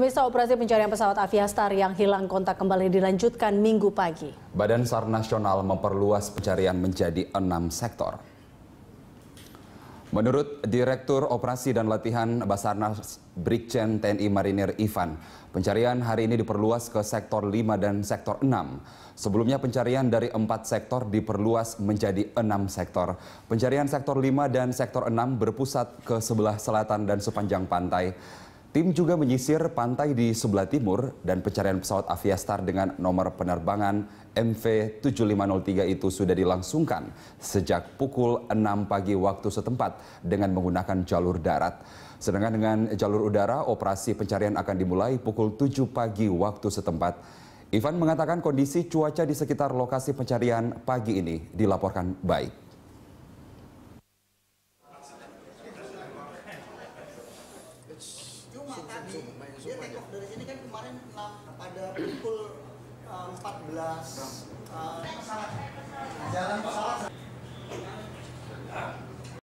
Pemirsa operasi pencarian pesawat Aviastar yang hilang kontak kembali dilanjutkan minggu pagi. Badan SAR Nasional memperluas pencarian menjadi enam sektor. Menurut Direktur Operasi dan Latihan Basarnas Brigjen TNI Marinir Ivan, pencarian hari ini diperluas ke sektor 5 dan sektor 6. Sebelumnya pencarian dari empat sektor diperluas menjadi enam sektor. Pencarian sektor 5 dan sektor 6 berpusat ke sebelah selatan dan sepanjang pantai. Tim juga menyisir pantai di sebelah timur dan pencarian pesawat Aviastar dengan nomor penerbangan MV7503 itu sudah dilangsungkan sejak pukul 6 pagi waktu setempat dengan menggunakan jalur darat. Sedangkan dengan jalur udara, operasi pencarian akan dimulai pukul 7 pagi waktu setempat. Ivan mengatakan kondisi cuaca di sekitar lokasi pencarian pagi ini dilaporkan baik. cuma tadi kan? dia take iya. dari sini kan kemarin pada pukul 14 eh, belas eh, jalan